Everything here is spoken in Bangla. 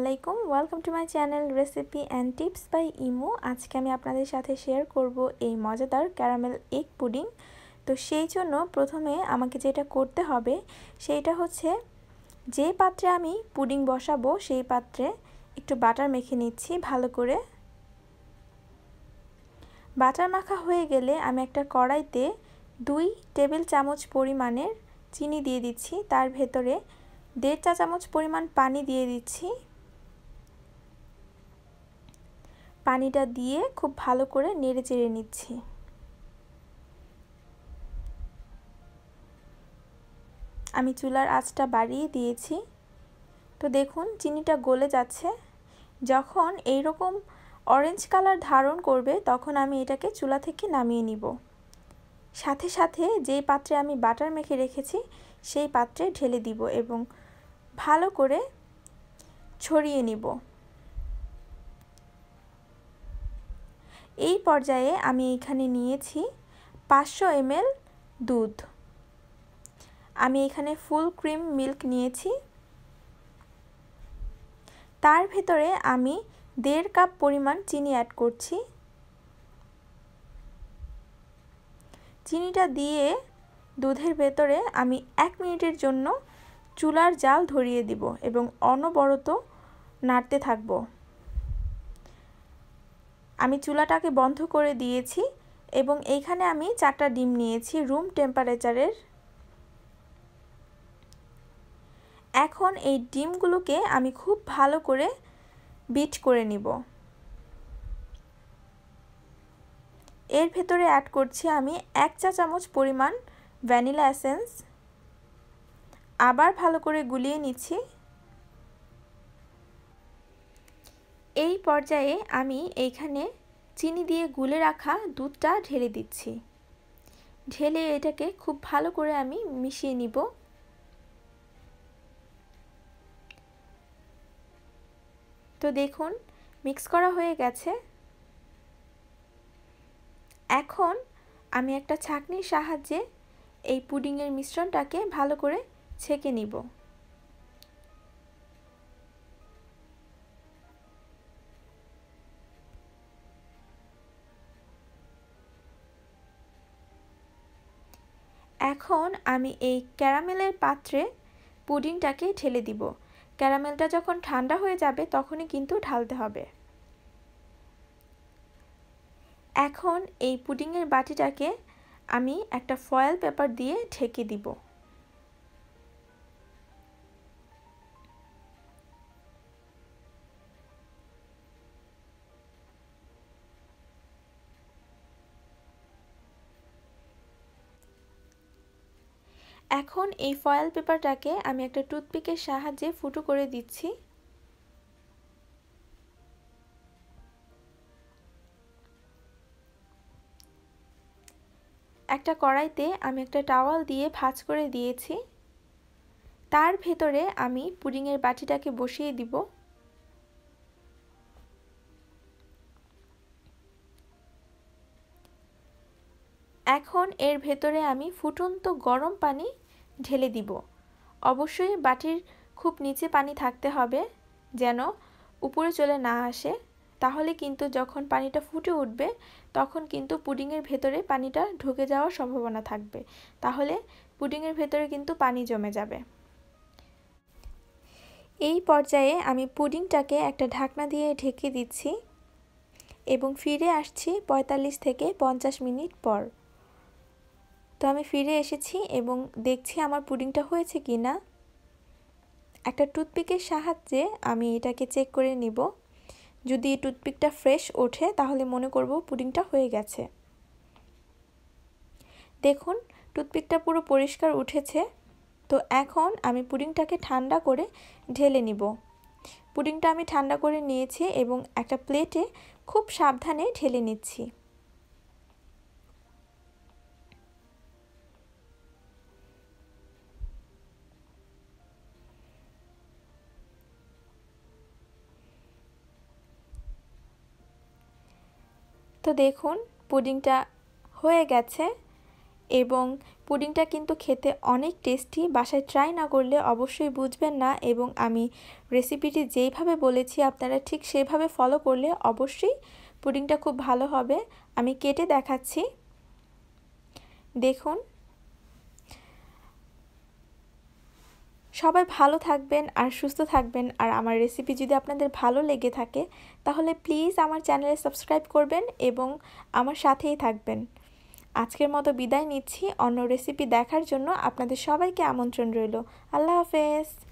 আলাইকুম welcome to my channel recipe and tips by ইমো আজকে আমি আপনাদের সাথে শেয়ার করব এই মজাদার ক্যারামেল এগ পুডিং তো সেই জন্য প্রথমে আমাকে যেটা করতে হবে সেইটা হচ্ছে যে পাত্রে আমি পুডিং বসাবো সেই পাত্রে একটু বাটার মেখে নিচ্ছি ভালো করে বাটার মাখা হয়ে গেলে আমি একটা কড়াইতে দুই টেবিল চামচ পরিমাণের চিনি দিয়ে দিচ্ছি তার ভেতরে দেড় চা চামচ পরিমাণ পানি দিয়ে দিচ্ছি পানিটা দিয়ে খুব ভালো করে নেড়ে চেড়ে নিচ্ছি আমি চুলার আঁচটা বাড়িয়ে দিয়েছি তো দেখুন চিনিটা গলে যাচ্ছে যখন এই রকম অরেঞ্জ কালার ধারণ করবে তখন আমি এটাকে চুলা থেকে নামিয়ে নিব সাথে সাথে যে পাত্রে আমি বাটার মেখে রেখেছি সেই পাত্রে ঢেলে দিব এবং ভালো করে ছড়িয়ে নিব এই পর্যায়ে আমি এখানে নিয়েছি পাঁচশো এমএল দুধ আমি এখানে ফুল ক্রিম মিল্ক নিয়েছি তার ভেতরে আমি দেড় কাপ পরিমাণ চিনি অ্যাড করছি চিনিটা দিয়ে দুধের ভেতরে আমি এক মিনিটের জন্য চুলার জাল ধরিয়ে দিব এবং অনবরত নাড়তে থাকবো আমি চুলাটাকে বন্ধ করে দিয়েছি এবং এইখানে আমি চারটা ডিম নিয়েছি রুম টেম্পারেচারের এখন এই ডিমগুলোকে আমি খুব ভালো করে বিট করে নিব এর ভেতরে অ্যাড করছি আমি এক চা চামচ পরিমাণ ভ্যানিলা এসেন্স আবার ভালো করে গুলিয়ে নিচ্ছি এই পর্যায়ে আমি এইখানে চিনি দিয়ে গুলে রাখা দুধটা ঢেলে দিচ্ছি ঢেলে এটাকে খুব ভালো করে আমি মিশিয়ে নিব তো দেখুন মিক্স করা হয়ে গেছে এখন আমি একটা ছাঁকনির সাহায্যে এই পুডিংয়ের মিশ্রণটাকে ভালো করে ছেঁকে নিব এখন আমি এই ক্যারামেলের পাত্রে পুডিংটাকে ঢেলে দিব ক্যারামেলটা যখন ঠান্ডা হয়ে যাবে তখনই কিন্তু ঢালতে হবে এখন এই পুডিংয়ের বাটিটাকে আমি একটা ফয়েল পেপার দিয়ে ঢেকে দিব এখন এই ফয়েল পেপারটাকে আমি একটা টুথপিকের সাহায্যে ফুটো করে দিচ্ছি একটা কড়াইতে আমি একটা টাওয়াল দিয়ে ভাজ করে দিয়েছি তার ভেতরে আমি পুডিংয়ের বাটিটাকে বসিয়ে দিব এখন এর ভেতরে আমি ফুটন্ত গরম পানি ঢেলে দিব অবশ্যই বাটির খুব নিচে পানি থাকতে হবে যেন উপরে চলে না আসে তাহলে কিন্তু যখন পানিটা ফুটে উঠবে তখন কিন্তু পুডিংয়ের ভেতরে পানিটা ঢুকে যাওয়ার সম্ভাবনা থাকবে তাহলে পুডিংয়ের ভেতরে কিন্তু পানি জমে যাবে এই পর্যায়ে আমি পুডিংটাকে একটা ঢাকনা দিয়ে ঢেকে দিচ্ছি এবং ফিরে আসছি ৪৫ থেকে পঞ্চাশ মিনিট পর তো আমি ফিরে এসেছি এবং দেখছি আমার পুডিংটা হয়েছে কি না একটা টুথপিকের সাহায্যে আমি এটাকে চেক করে নিব যদি টুথপিকটা ফ্রেশ ওঠে তাহলে মনে করব পুডিংটা হয়ে গেছে দেখুন টুথপিকটা পুরো পরিষ্কার উঠেছে তো এখন আমি পুডিংটাকে ঠান্ডা করে ঢেলে নিব পুডিংটা আমি ঠান্ডা করে নিয়েছি এবং একটা প্লেটে খুব সাবধানে ঢেলে নিচ্ছি তো দেখুন পুডিংটা হয়ে গেছে এবং পুডিংটা কিন্তু খেতে অনেক টেস্টি বাসায় ট্রাই না করলে অবশ্যই বুঝবেন না এবং আমি রেসিপিটি যেইভাবে বলেছি আপনারা ঠিক সেভাবে ফলো করলে অবশ্যই পুডিংটা খুব ভালো হবে আমি কেটে দেখাচ্ছি দেখুন সবাই ভালো থাকবেন আর সুস্থ থাকবেন আর আমার রেসিপি যদি আপনাদের ভালো লেগে থাকে তাহলে প্লিজ আমার চ্যানেলে সাবস্ক্রাইব করবেন এবং আমার সাথেই থাকবেন আজকের মতো বিদায় নিচ্ছি অন্য রেসিপি দেখার জন্য আপনাদের সবাইকে আমন্ত্রণ রইল আল্লাহ হাফেজ